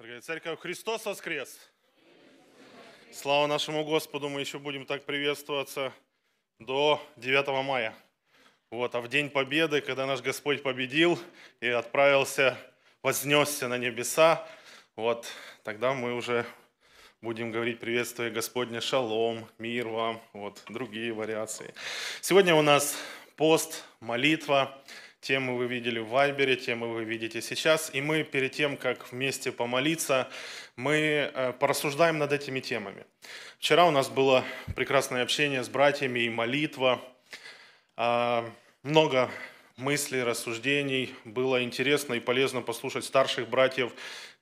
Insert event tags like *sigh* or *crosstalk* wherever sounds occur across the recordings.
Дорогая церковь, Христос воскрес! Слава нашему Господу, мы еще будем так приветствоваться до 9 мая. Вот, а в День Победы, когда наш Господь победил и отправился, вознесся на небеса, вот, тогда мы уже будем говорить приветствие Господне, шалом, мир вам, вот, другие вариации. Сегодня у нас пост, молитва, молитва. Темы вы видели в Вайбере, темы вы видите сейчас. И мы перед тем, как вместе помолиться, мы э, порассуждаем над этими темами. Вчера у нас было прекрасное общение с братьями и молитва. А, много мыслей, рассуждений. Было интересно и полезно послушать старших братьев,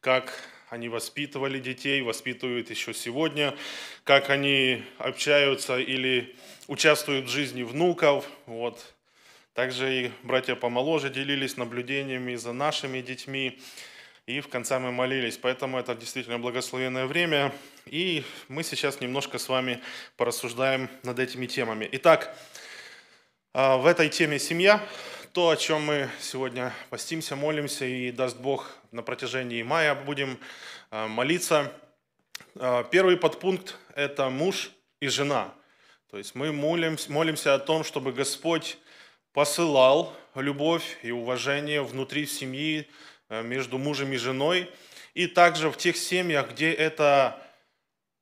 как они воспитывали детей, воспитывают еще сегодня, как они общаются или участвуют в жизни внуков. Вот. Также и братья помоложе делились наблюдениями за нашими детьми. И в конце мы молились. Поэтому это действительно благословенное время. И мы сейчас немножко с вами порассуждаем над этими темами. Итак, а, в этой теме семья, то, о чем мы сегодня постимся, молимся, и даст Бог на протяжении мая будем а, молиться. А, первый подпункт – это муж и жена. То есть мы молимся, молимся о том, чтобы Господь посылал любовь и уважение внутри семьи э, между мужем и женой, и также в тех семьях, где это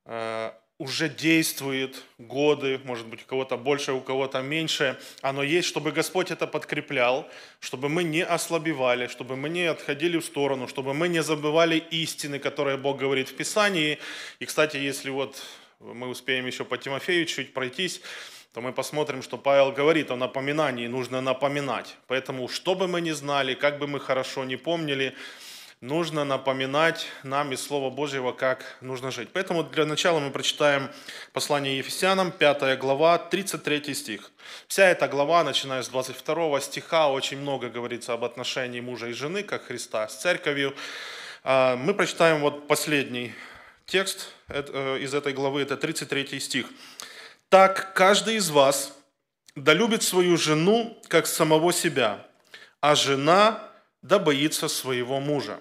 э, уже действует годы, может быть, у кого-то больше, у кого-то меньше, оно есть, чтобы Господь это подкреплял, чтобы мы не ослабевали, чтобы мы не отходили в сторону, чтобы мы не забывали истины, которые Бог говорит в Писании. И, кстати, если вот мы успеем еще по Тимофею чуть пройтись, то мы посмотрим, что Павел говорит о напоминании, нужно напоминать. Поэтому, что бы мы ни знали, как бы мы хорошо не помнили, нужно напоминать нам из Слова Божьего, как нужно жить. Поэтому для начала мы прочитаем послание Ефесянам, 5 глава, 33 стих. Вся эта глава, начиная с 22 стиха, очень много говорится об отношении мужа и жены, как Христа с церковью. А, мы прочитаем вот последний текст э, из этой главы, это 33 стих. Так каждый из вас да любит свою жену, как самого себя, а жена да боится своего мужа.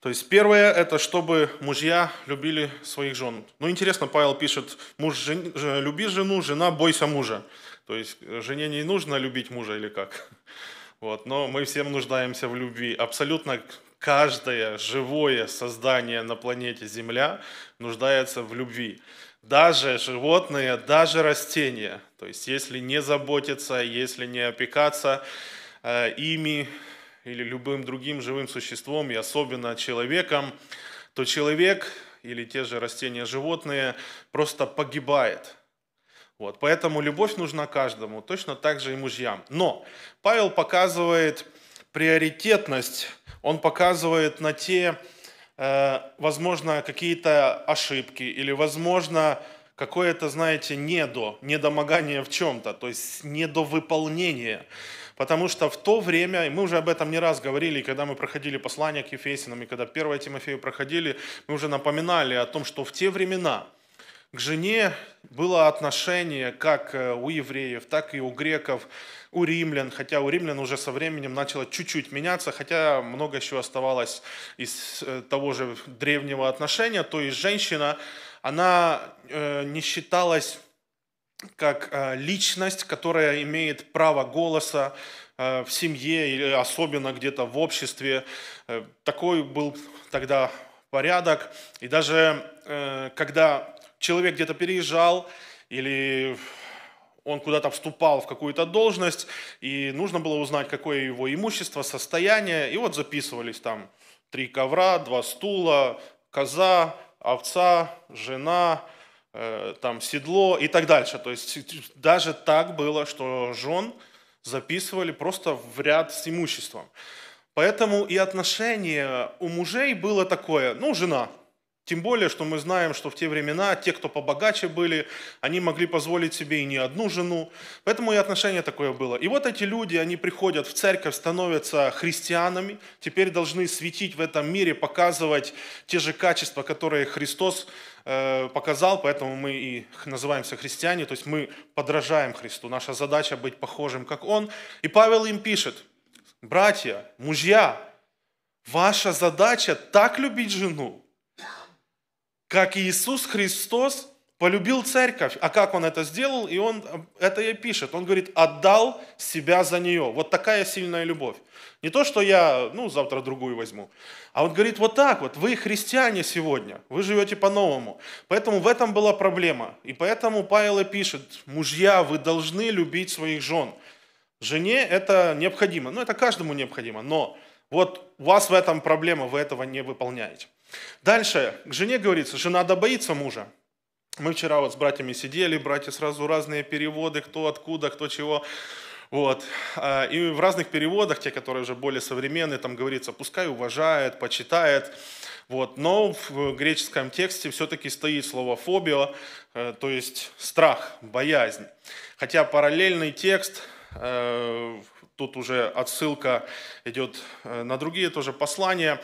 То есть первое – это чтобы мужья любили своих жен. Ну, интересно, Павел пишет, муж, жен, люби жену, жена, бойся мужа. То есть э, жене не нужно любить мужа или как? *laughs* Вот, но мы всем нуждаемся в любви. Абсолютно каждое живое создание на планете Земля нуждается в любви даже животные, даже растения. То есть если не заботиться, если не опекаться э, ими или любым другим живым существом, и особенно человеком, то человек или те же растения, животные просто погибает. Вот, поэтому любовь нужна каждому, точно так же и мужьям. Но Павел показывает приоритетность, он показывает на те Э, возможно, какие-то ошибки или, возможно, какое-то, знаете, недо, недомогание в чем-то, то есть недовыполнение. Потому что в то время, и мы уже об этом не раз говорили, когда мы проходили послание к Ефесинам, и когда 1 Тимофею проходили, мы уже напоминали о том, что в те времена – к жене было отношение как э, у евреев, так и у греков, у римлян, хотя у римлян уже со временем начало чуть-чуть меняться, хотя много еще оставалось из э, того же древнего отношения, то есть женщина, она э, не считалась как личность, которая имеет право голоса в семье или особенно где-то в обществе. Такой был тогда порядок. И даже когда человек где-то переезжал или он куда-то вступал в какую-то должность, и нужно было узнать, какое его имущество, состояние, и вот записывались там три ковра, два стула, коза, овца, жена, э, там седло и так дальше. То есть даже так было, что жен записывали просто в ряд с имуществом. Поэтому и отношение у мужей было такое, ну, жена – тем более, что мы знаем, что в те времена те, кто побогаче были, они могли позволить себе и не одну жену. Поэтому и отношение такое было. И вот эти люди, они приходят в церковь, становятся христианами, теперь должны светить в этом мире, показывать те же качества, которые Христос э, показал, поэтому мы и называемся христиане, то есть мы подражаем Христу. Наша задача быть похожим, как Он. И Павел им пишет, братья, мужья, ваша задача так любить жену, как Иисус Христос полюбил церковь. А как он это сделал? И он э, это и пишет. Он говорит, отдал себя за нее. Вот такая сильная любовь. Не то, что я, ну, завтра другую возьму. А он говорит, вот так вот, вы христиане сегодня, вы живете по-новому. Поэтому в этом была проблема. И поэтому Павел и пишет, мужья, вы должны любить своих жен. Жене это необходимо. Ну, это каждому необходимо. Но вот у вас в этом проблема, вы этого не выполняете. Дальше к жене говорится, жена да боится мужа. Мы вчера вот с братьями сидели, братья сразу разные переводы, кто откуда, кто чего. Вот. А, и в разных переводах, те, которые уже более современные, там говорится, пускай уважает, почитает. Вот. Но в греческом тексте все-таки стоит слово «фобио», э, то есть страх, боязнь. Хотя параллельный текст, э, тут уже отсылка идет э, на другие тоже послания,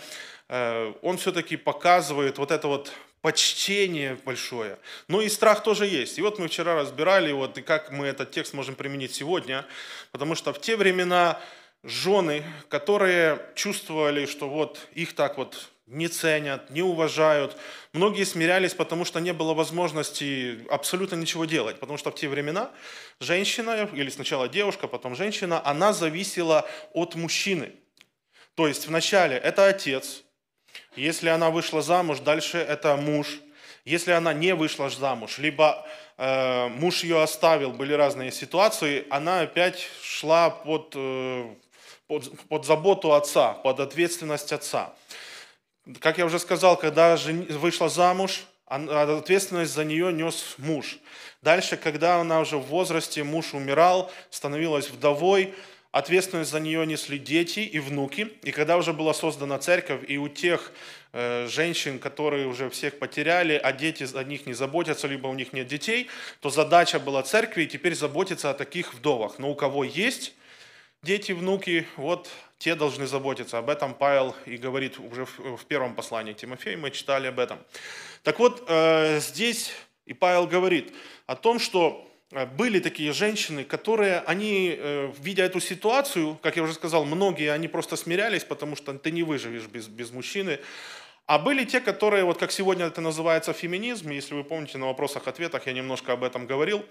Э, он все-таки показывает вот это вот почтение большое. Но ну и страх тоже есть. И вот мы вчера разбирали, вот и как мы этот текст можем применить сегодня, потому что в те времена жены, которые чувствовали, что вот их так вот не ценят, не уважают. Многие смирялись, потому что не было возможности абсолютно ничего делать. Потому что в те времена женщина, или сначала девушка, потом женщина, она зависела от мужчины. То есть вначале это отец, если она вышла замуж, дальше это муж. Если она не вышла замуж, либо э, муж ее оставил, были разные ситуации, она опять шла под, э, под, под заботу отца, под ответственность отца. Как я уже сказал, когда вышла замуж, ответственность за нее нес муж. Дальше, когда она уже в возрасте, муж умирал, становилась вдовой, ответственность за нее несли дети и внуки. И когда уже была создана церковь, и у тех э, женщин, которые уже всех потеряли, а дети о них не заботятся, либо у них нет детей, то задача была церкви теперь заботиться о таких вдовах. Но у кого есть дети, внуки, вот те должны заботиться. Об этом Павел и говорит уже в, в первом послании Тимофея, мы читали об этом. Так вот, э, здесь и Павел говорит о том, что Э, были такие женщины, которые, они, э, видя эту ситуацию, как я уже сказал, многие, они просто смирялись, потому что ты не выживешь без, без мужчины. А были те, которые, вот как сегодня это называется феминизм, если вы помните на вопросах-ответах, я немножко об этом говорил,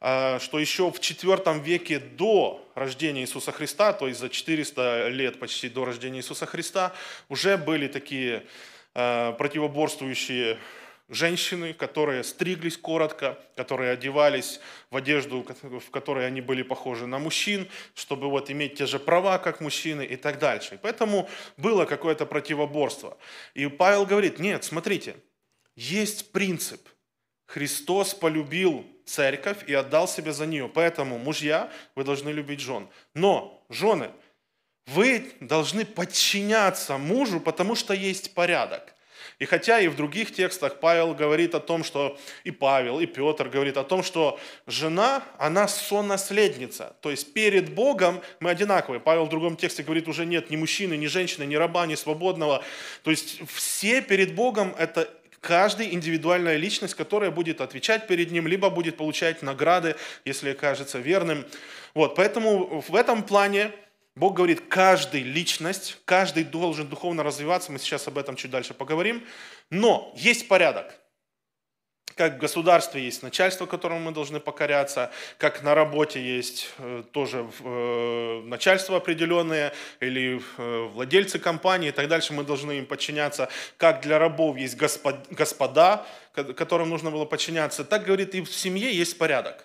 э, что еще в IV веке до рождения Иисуса Христа, то есть за 400 лет почти до рождения Иисуса Христа, уже были такие противоборствующие женщины, которые стриглись коротко, которые одевались в одежду, в которой они были похожи на мужчин, чтобы вот иметь те же права, как мужчины и так дальше. поэтому было какое-то противоборство. И Павел говорит, нет, смотрите, есть принцип. Христос полюбил церковь и отдал себя за нее. Поэтому, мужья, вы должны любить жен. Но, жены, вы должны подчиняться мужу, потому что есть порядок. И хотя и в других текстах Павел говорит о том, что и Павел, и Петр говорит о том, что жена, она сонаследница. То есть перед Богом мы одинаковые. Павел в другом тексте говорит, уже нет ни мужчины, ни женщины, ни раба, ни свободного. То есть все перед Богом это каждый индивидуальная личность, которая будет отвечать перед ним, либо будет получать награды, если окажется верным. Вот, поэтому в этом плане Бог говорит, каждый личность, каждый должен духовно развиваться, мы сейчас об этом чуть дальше поговорим, но есть порядок. Как в государстве есть начальство, которому мы должны покоряться, как на работе есть э, тоже э, начальство определенное или э, владельцы компании и так дальше, мы должны им подчиняться, как для рабов есть господа, которым нужно было подчиняться, так говорит и в семье есть порядок.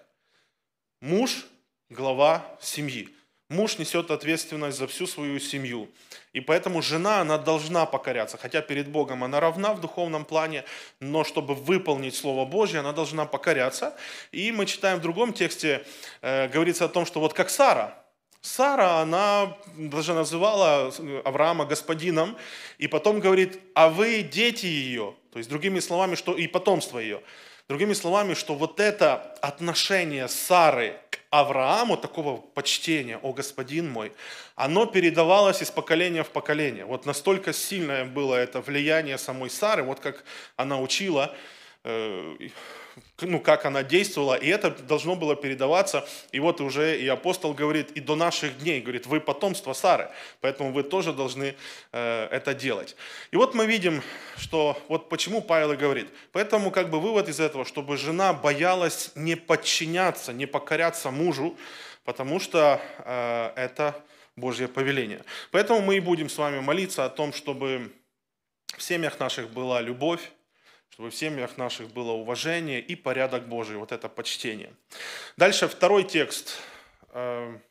Муж – глава семьи муж несет ответственность за всю свою семью. И поэтому жена, она должна покоряться, хотя перед Богом она равна в духовном плане, но чтобы выполнить Слово Божье, она должна покоряться. И мы читаем в другом тексте, э, говорится о том, что вот как Сара, Сара, она даже называла э, Авраама господином, и потом говорит, а вы дети ее, то есть другими словами, что и потомство ее. Другими словами, что вот это отношение Сары Аврааму такого почтения, о господин мой, оно передавалось из поколения в поколение. Вот настолько сильное было это влияние самой Сары, вот как она учила э, ну, как она действовала, и это должно было передаваться. И вот уже и апостол говорит, и до наших дней, говорит, вы потомство Сары, поэтому вы тоже должны э, это делать. И вот мы видим, что вот почему Павел и говорит. Поэтому как бы вывод из этого, чтобы жена боялась не подчиняться, не покоряться мужу, потому что э, это Божье повеление. Поэтому мы и будем с вами молиться о том, чтобы в семьях наших была любовь, чтобы в семьях наших было уважение и порядок Божий, вот это почтение. Дальше второй текст. Эм,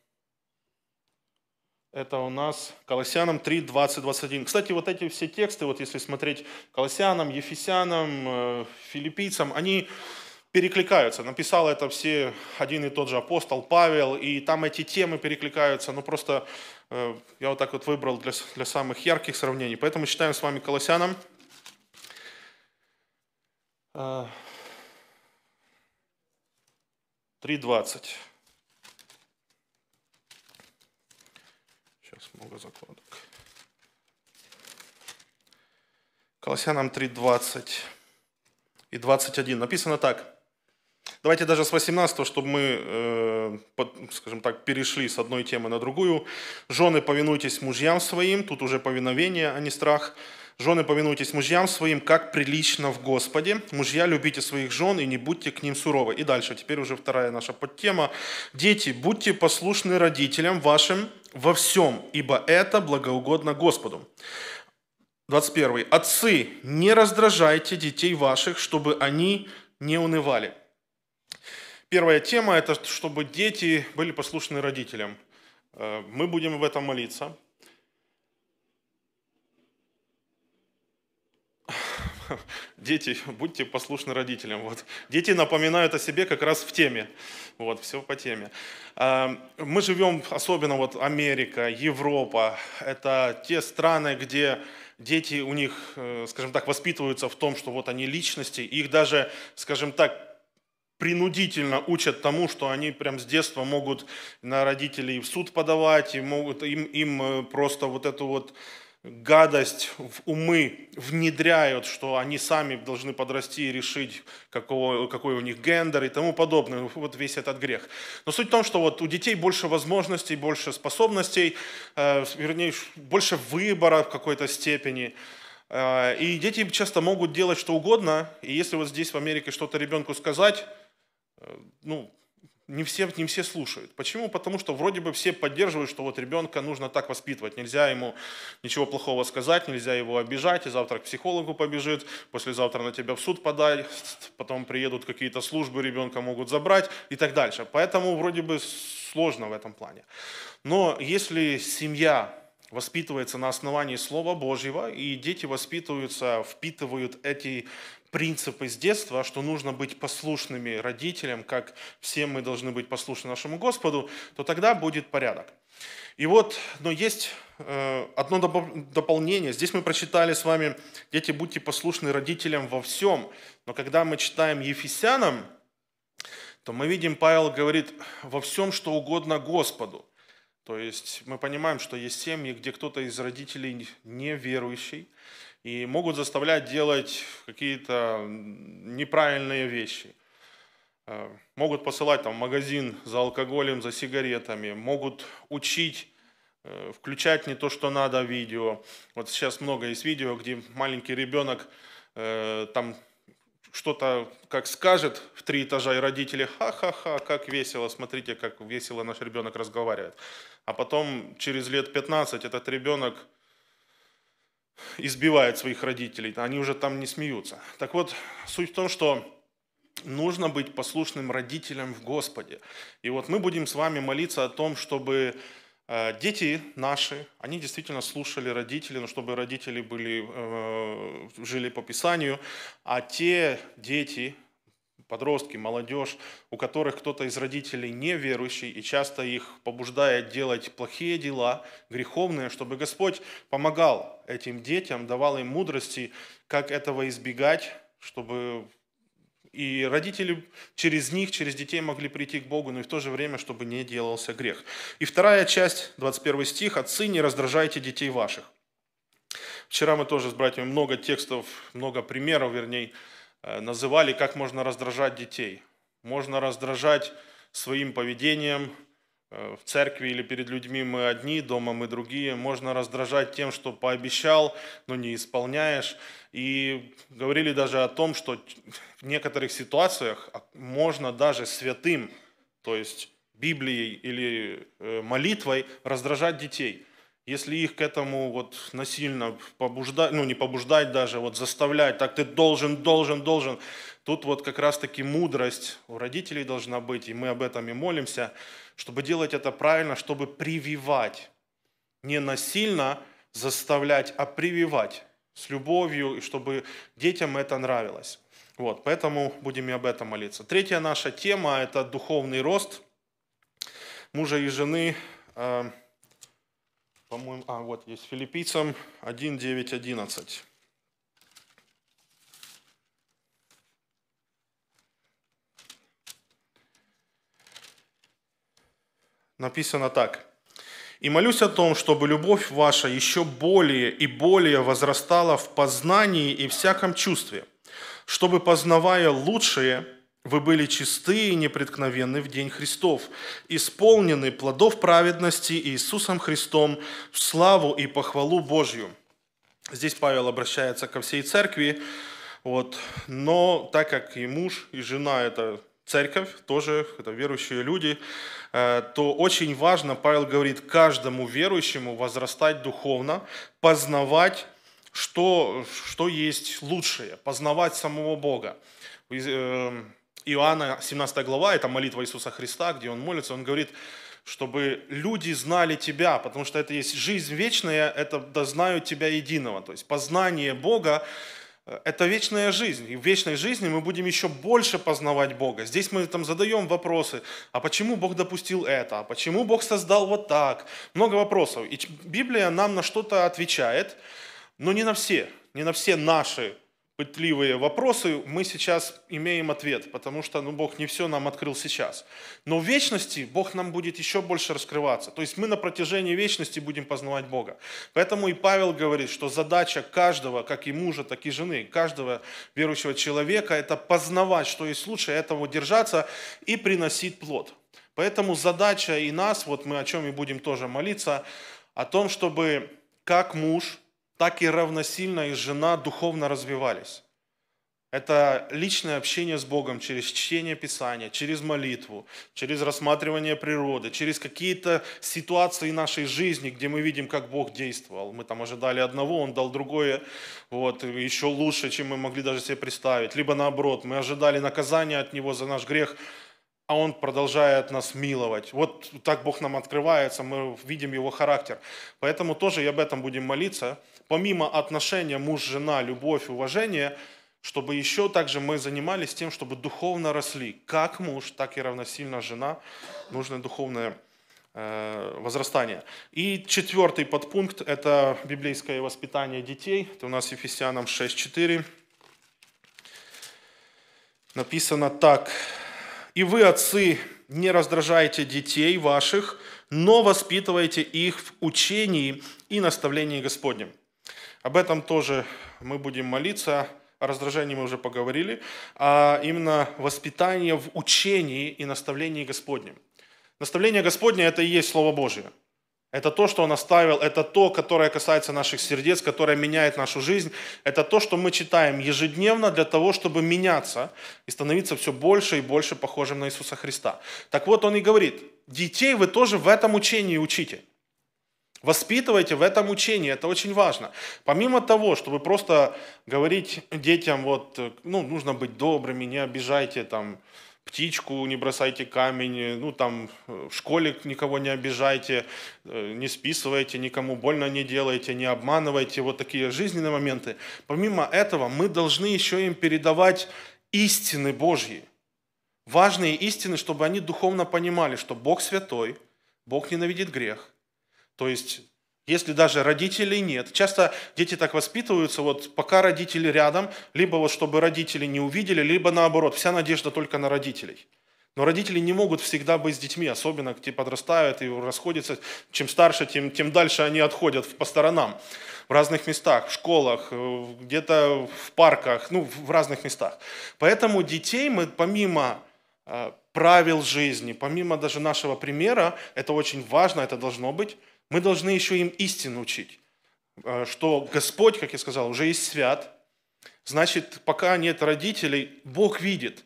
это у нас Колоссянам 3, 20, 21. Кстати, вот эти все тексты, вот если смотреть Колоссянам, Ефесянам, э, Филиппийцам, они перекликаются. Написал это все один и тот же апостол Павел, и там эти темы перекликаются. Ну просто э, я вот так вот выбрал для, для самых ярких сравнений. Поэтому читаем с вами Колоссянам 3.20. Э, Сейчас много закладок. Колоссянам 3.20 и 21. Написано так. Давайте даже с 18, чтобы мы, э, скажем так, перешли с одной темы на другую. «Жены, повинуйтесь мужьям своим». Тут уже повиновение, а не страх. Жены, повинуйтесь мужьям своим, как прилично в Господе. Мужья, любите своих жен и не будьте к ним суровы. И дальше, теперь уже вторая наша подтема. Дети, будьте послушны родителям вашим во всем, ибо это благоугодно Господу. 21. Отцы, не раздражайте детей ваших, чтобы они не унывали. Первая тема – это чтобы дети были послушны родителям. Э, мы будем в этом молиться. *laughs* дети, будьте послушны родителям. Вот. Дети напоминают о себе как раз в теме. Вот, все по теме. А, мы живем, особенно вот Америка, Европа. Это те страны, где дети у них, э, скажем так, воспитываются в том, что вот они личности. Их даже, скажем так, принудительно учат тому, что они прям с детства могут на родителей в суд подавать, и могут им, им э, просто вот эту вот гадость в умы внедряют, что они сами должны подрасти и решить, какого, какой у них гендер и тому подобное. Вот весь этот грех. Но суть в том, что вот у детей больше возможностей, больше способностей, э, вернее, больше выбора в какой-то степени. Э, и дети часто могут делать что угодно. И если вот здесь в Америке что-то ребенку сказать, э, ну, не все, не все слушают. Почему? Потому что вроде бы все поддерживают, что вот ребенка нужно так воспитывать. Нельзя ему ничего плохого сказать, нельзя его обижать, и завтра к психологу побежит, послезавтра на тебя в суд подай, *laughs* потом приедут какие-то службы, ребенка могут забрать и так дальше. Поэтому вроде бы сложно в этом плане. Но если семья воспитывается на основании Слова Божьего, и дети воспитываются, впитывают эти принципы с детства, что нужно быть послушными родителям, как все мы должны быть послушны нашему Господу, то тогда будет порядок. И вот, но есть э, одно дополнение. Здесь мы прочитали с вами, дети, будьте послушны родителям во всем. Но когда мы читаем Ефесянам, то мы видим, Павел говорит, во всем, что угодно Господу. То есть мы понимаем, что есть семьи, где кто-то из родителей неверующий, и могут заставлять делать какие-то неправильные вещи. Э, могут посылать там, в магазин за алкоголем, за сигаретами, могут учить э, включать не то, что надо видео. Вот сейчас много есть видео, где маленький ребенок э, там что-то как скажет в три этажа, и родители ха-ха-ха, как весело, смотрите, как весело наш ребенок разговаривает. А потом через лет 15 этот ребенок избивает своих родителей, они уже там не смеются. Так вот, суть в том, что нужно быть послушным родителям в Господе. И вот мы будем с вами молиться о том, чтобы э, дети наши, они действительно слушали родителей, но чтобы родители были, э, жили по Писанию, а те дети, подростки, молодежь, у которых кто-то из родителей неверующий, и часто их побуждает делать плохие дела, греховные, чтобы Господь помогал этим детям, давал им мудрости, как этого избегать, чтобы и родители через них, через детей могли прийти к Богу, но и в то же время, чтобы не делался грех. И вторая часть, 21 стих, «Отцы, не раздражайте детей ваших». Вчера мы тоже с братьями много текстов, много примеров, вернее, Э, называли, как можно раздражать детей. Можно раздражать своим поведением. Э, в церкви или перед людьми мы одни, дома мы другие. Можно раздражать тем, что пообещал, но не исполняешь. И говорили даже о том, что в некоторых ситуациях можно даже святым, то есть Библией или э, молитвой раздражать детей если их к этому вот насильно побуждать, ну не побуждать даже, вот заставлять, так ты должен, должен, должен, тут вот как раз-таки мудрость у родителей должна быть, и мы об этом и молимся, чтобы делать это правильно, чтобы прививать, не насильно заставлять, а прививать с любовью, и чтобы детям это нравилось. Вот, поэтому будем и об этом молиться. Третья наша тема – это духовный рост мужа и жены э, – по-моему, а вот есть филиппийцам 1.9.11. Написано так. «И молюсь о том, чтобы любовь ваша еще более и более возрастала в познании и всяком чувстве, чтобы, познавая лучшее, вы были чисты и непреткновенны в день Христов, исполнены плодов праведности Иисусом Христом в славу и похвалу Божью. Здесь Павел обращается ко всей церкви, вот, но так как и муж, и жена – это церковь, тоже это верующие люди, э, то очень важно, Павел говорит, каждому верующему возрастать духовно, познавать, что, что есть лучшее, познавать самого Бога эм, Иоанна 17 глава, это молитва Иисуса Христа, где он молится, он говорит, чтобы люди знали Тебя, потому что это есть жизнь вечная, это да знают Тебя единого. То есть познание Бога э, – это вечная жизнь. И в вечной жизни мы будем еще больше познавать Бога. Здесь мы там задаем вопросы, а почему Бог допустил это, а почему Бог создал вот так. Много вопросов. И Библия нам на что-то отвечает, но не на все, не на все наши пытливые вопросы, мы сейчас имеем ответ, потому что ну, Бог не все нам открыл сейчас. Но в вечности Бог нам будет еще больше раскрываться. То есть мы на протяжении вечности будем познавать Бога. Поэтому и Павел говорит, что задача каждого, как и мужа, так и жены, каждого верующего человека, это познавать, что есть лучше, а этого держаться и приносить плод. Поэтому задача и нас, вот мы о чем и будем тоже молиться, о том, чтобы как муж – так и равносильно и жена духовно развивались. Это личное общение с Богом через чтение Писания, через молитву, через рассматривание природы, через какие-то ситуации нашей жизни, где мы видим, как Бог действовал. Мы там ожидали одного, Он дал другое, вот, еще лучше, чем мы могли даже себе представить. Либо наоборот, мы ожидали наказания от Него за наш грех, а Он продолжает нас миловать. Вот так Бог нам открывается, мы видим Его характер. Поэтому тоже и об этом будем молиться – помимо отношения муж-жена, любовь, уважение, чтобы еще также мы занимались тем, чтобы духовно росли. Как муж, так и равносильно жена. Нужно духовное э, возрастание. И четвертый подпункт – это библейское воспитание детей. Это у нас Ефесянам 6.4. Написано так. «И вы, отцы, не раздражайте детей ваших, но воспитывайте их в учении и наставлении Господнем». Об этом тоже мы будем молиться. О раздражении мы уже поговорили. А именно воспитание в учении и наставлении Господнем. Наставление Господне – это и есть Слово Божье. Это то, что Он оставил, это то, которое касается наших сердец, которое меняет нашу жизнь. Это то, что мы читаем ежедневно для того, чтобы меняться и становиться все больше и больше похожим на Иисуса Христа. Так вот, Он и говорит, детей вы тоже в этом учении учите. Воспитывайте в этом учении, это очень важно. Помимо того, чтобы просто говорить детям, вот, ну, нужно быть добрыми, не обижайте там, птичку не бросайте камень, ну там в школе никого не обижайте, э, не списывайте, никому больно не делайте, не обманывайте, вот такие жизненные моменты. Помимо этого мы должны еще им передавать истины Божьи, важные истины, чтобы они духовно понимали, что Бог святой, Бог ненавидит грех, то есть, если даже родителей нет, часто дети так воспитываются, вот пока родители рядом, либо вот чтобы родители не увидели, либо наоборот, вся надежда только на родителей. Но родители не могут всегда быть с детьми, особенно где подрастают и расходятся. Чем старше, тем, тем дальше они отходят по сторонам. В разных местах, в школах, э, где-то в парках, ну, в разных местах. Поэтому детей мы помимо э, правил жизни, помимо даже нашего примера, это очень важно, это должно быть, мы должны еще им истину учить, а, что Господь, как я сказал, уже есть свят, значит, пока нет родителей, Бог видит,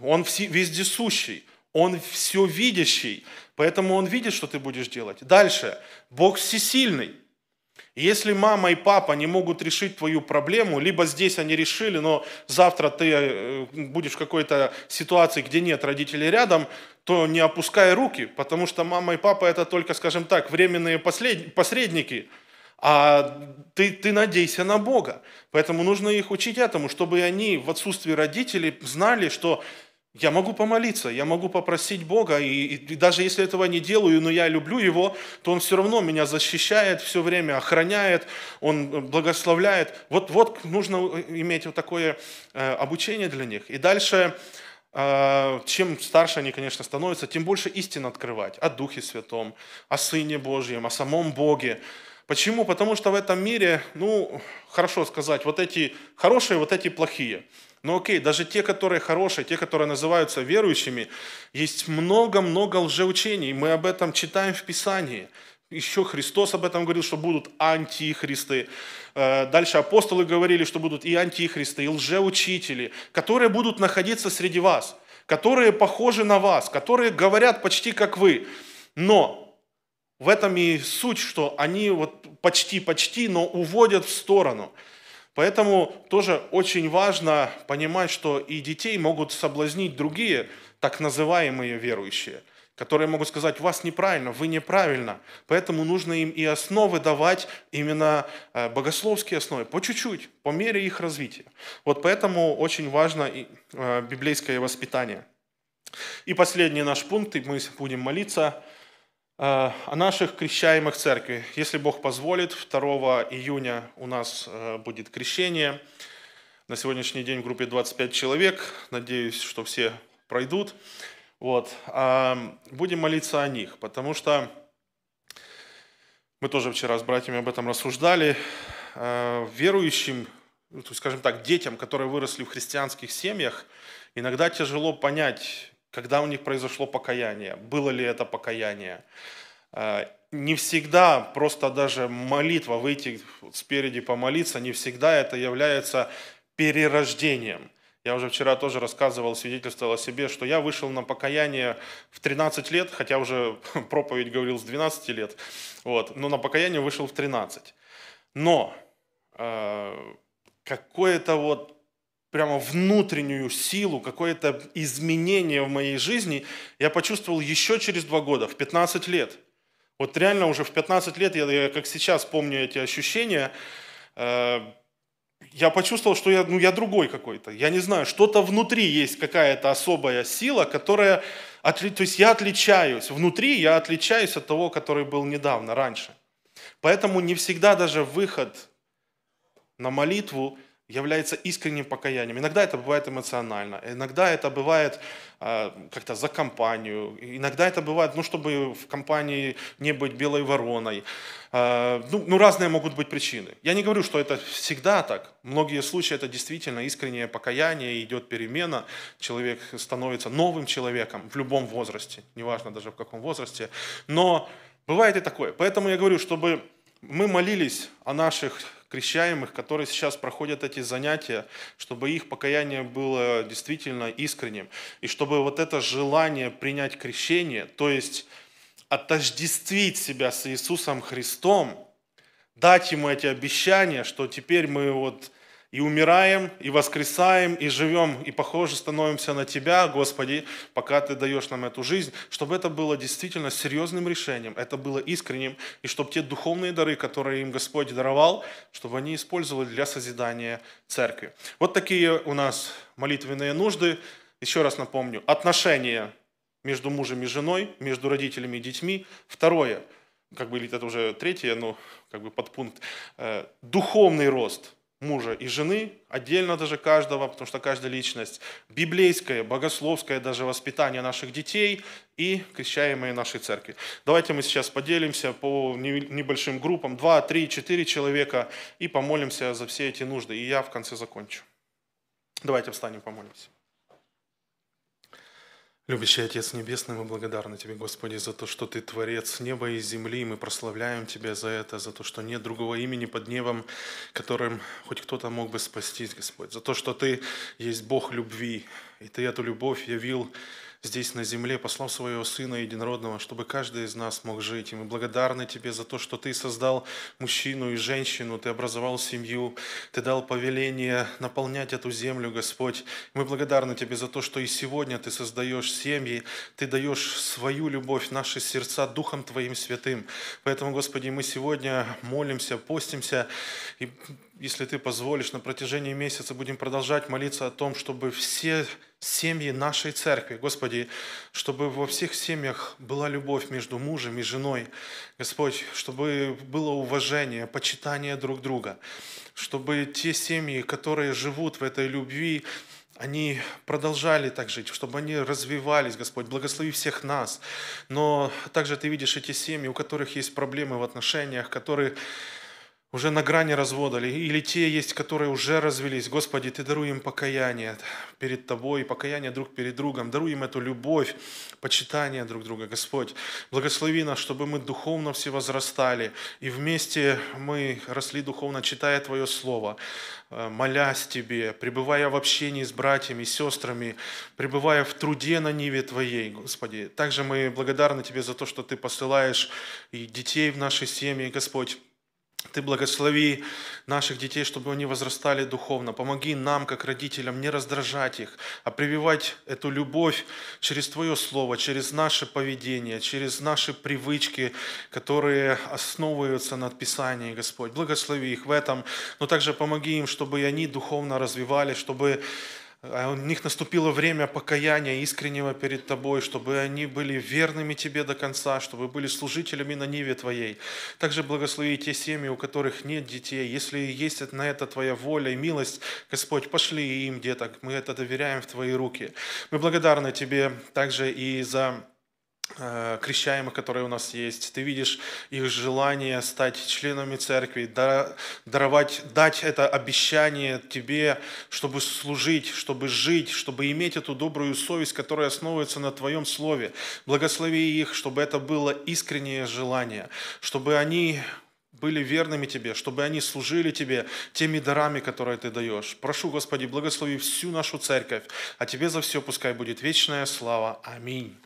Он вездесущий, Он все видящий, поэтому Он видит, что ты будешь делать. Дальше, Бог всесильный – если мама и папа не могут решить твою проблему, либо здесь они решили, но завтра ты э, будешь в какой-то ситуации, где нет родителей рядом, то не опускай руки, потому что мама и папа это только, скажем так, временные послед... посредники, а ты, ты надейся на Бога. Поэтому нужно их учить этому, чтобы они в отсутствии родителей знали, что я могу помолиться, я могу попросить Бога, и, и, и даже если этого не делаю, но я люблю Его, то Он все равно меня защищает все время, охраняет, Он э, благословляет. Вот, вот нужно э, иметь вот такое э, обучение для них. И дальше, э, чем старше они, конечно, становятся, тем больше истин открывать о Духе Святом, о Сыне Божьем, о самом Боге. Почему? Потому что в этом мире, ну, хорошо сказать, вот эти хорошие, вот эти плохие – но окей, даже те, которые хорошие, те, которые называются верующими, есть много-много лжеучений. Мы об этом читаем в Писании. Еще Христос об этом говорил, что будут антихристы. Э, дальше апостолы говорили, что будут и антихристы, и лжеучители, которые будут находиться среди вас, которые похожи на вас, которые говорят почти как вы. Но в этом и суть, что они вот почти-почти, но уводят в сторону – Поэтому тоже очень важно понимать, что и детей могут соблазнить другие так называемые верующие, которые могут сказать, вас неправильно, вы неправильно. Поэтому нужно им и основы давать, именно э, богословские основы, по чуть-чуть, по мере их развития. Вот поэтому очень важно э, библейское воспитание. И последний наш пункт, и мы будем молиться – Э, о наших крещаемых церкви. Если Бог позволит, 2 июня у нас э, будет крещение. На сегодняшний день в группе 25 человек. Надеюсь, что все пройдут. Вот. А, будем молиться о них, потому что мы тоже вчера с братьями об этом рассуждали. Э, верующим, ну, скажем так, детям, которые выросли в христианских семьях, иногда тяжело понять, когда у них произошло покаяние, было ли это покаяние. Э, не всегда просто даже молитва, выйти спереди помолиться, не всегда это является перерождением. Я уже вчера тоже рассказывал, свидетельствовал о себе, что я вышел на покаяние в 13 лет, хотя уже *laughs* проповедь говорил с 12 лет, вот, но на покаяние вышел в 13. Но э, какое-то вот прямо внутреннюю силу, какое-то изменение в моей жизни я почувствовал еще через два года, в 15 лет. Вот реально уже в 15 лет, я, я как сейчас помню эти ощущения, э, я почувствовал, что я, ну, я другой какой-то. Я не знаю, что-то внутри есть какая-то особая сила, которая... Отли, то есть я отличаюсь, внутри я отличаюсь от того, который был недавно, раньше. Поэтому не всегда даже выход на молитву является искренним покаянием. Иногда это бывает эмоционально, иногда это бывает а, как-то за компанию, иногда это бывает, ну, чтобы в компании не быть белой вороной. А, ну, ну, разные могут быть причины. Я не говорю, что это всегда так. Многие случаи это действительно искреннее покаяние, идет перемена, человек становится новым человеком в любом возрасте, неважно даже в каком возрасте. Но бывает и такое. Поэтому я говорю, чтобы мы молились о наших крещаемых, которые сейчас проходят эти занятия, чтобы их покаяние было действительно искренним. И чтобы вот это желание принять крещение, то есть отождествить себя с Иисусом Христом, дать ему эти обещания, что теперь мы вот и умираем, и воскресаем, и живем, и похоже становимся на Тебя, Господи, пока Ты даешь нам эту жизнь, чтобы это было действительно серьезным решением, это было искренним, и чтобы те духовные дары, которые им Господь даровал, чтобы они использовали для созидания церкви. Вот такие у нас молитвенные нужды. Еще раз напомню, отношения между мужем и женой, между родителями и детьми. Второе, как бы, или это уже третье, но как бы подпункт, э, духовный рост – мужа и жены, отдельно даже каждого, потому что каждая личность, библейское, богословское даже воспитание наших детей и крещаемые нашей церкви. Давайте мы сейчас поделимся по небольшим группам, 2, 3, 4 человека, и помолимся за все эти нужды. И я в конце закончу. Давайте встанем, помолимся. Любящий Отец Небесный, мы благодарны Тебе, Господи, за то, что Ты Творец неба и земли. и Мы прославляем Тебя за это, за то, что нет другого имени под небом, которым хоть кто-то мог бы спастись, Господь. За то, что Ты есть Бог любви, и Ты эту любовь явил здесь на земле, послал своего Сына Единородного, чтобы каждый из нас мог жить. И мы благодарны Тебе за то, что Ты создал мужчину и женщину, Ты образовал семью, Ты дал повеление наполнять эту землю, Господь. Мы благодарны Тебе за то, что и сегодня Ты создаешь семьи, Ты даешь свою любовь, наши сердца Духом Твоим Святым. Поэтому, Господи, мы сегодня молимся, постимся и если ты позволишь, на протяжении месяца будем продолжать молиться о том, чтобы все семьи нашей церкви. Господи, чтобы во всех семьях была любовь между мужем и женой. Господь, чтобы было уважение, почитание друг друга. Чтобы те семьи, которые живут в этой любви, они продолжали так жить, чтобы они развивались, Господь, благослови всех нас. Но также ты видишь эти семьи, у которых есть проблемы в отношениях, которые уже на грани развода, или те есть, которые уже развелись. Господи, Ты даруй им покаяние перед Тобой, покаяние друг перед другом, даруй им эту любовь, почитание друг друга. Господь, благослови нас, чтобы мы духовно все возрастали, и вместе мы росли духовно, читая Твое Слово, э, молясь Тебе, пребывая в общении с братьями, сестрами, пребывая в труде на ниве Твоей, Господи. Также мы благодарны Тебе за то, что Ты посылаешь и детей в наши семьи, Господь, ты благослови наших детей, чтобы они возрастали духовно. Помоги нам, как родителям, не раздражать их, а прививать эту любовь через Твое Слово, через наше поведение, через наши привычки, которые основываются на Писании, Господь. Благослови их в этом, но также помоги им, чтобы они духовно развивались, чтобы а у них наступило время покаяния искреннего перед Тобой, чтобы они были верными Тебе до конца, чтобы были служителями на Ниве Твоей. Также благослови те семьи, у которых нет детей. Если есть на это Твоя воля и милость, Господь, пошли им деток. Мы это доверяем в Твои руки. Мы благодарны Тебе также и за Э, крещаемых, которые у нас есть. Ты видишь их желание стать членами церкви, даровать, дать это обещание тебе, чтобы служить, чтобы жить, чтобы иметь эту добрую совесть, которая основывается на Твоем Слове. Благослови их, чтобы это было искреннее желание, чтобы они были верными Тебе, чтобы они служили Тебе теми дарами, которые Ты даешь. Прошу, Господи, благослови всю нашу церковь, а Тебе за все пускай будет вечная слава. Аминь.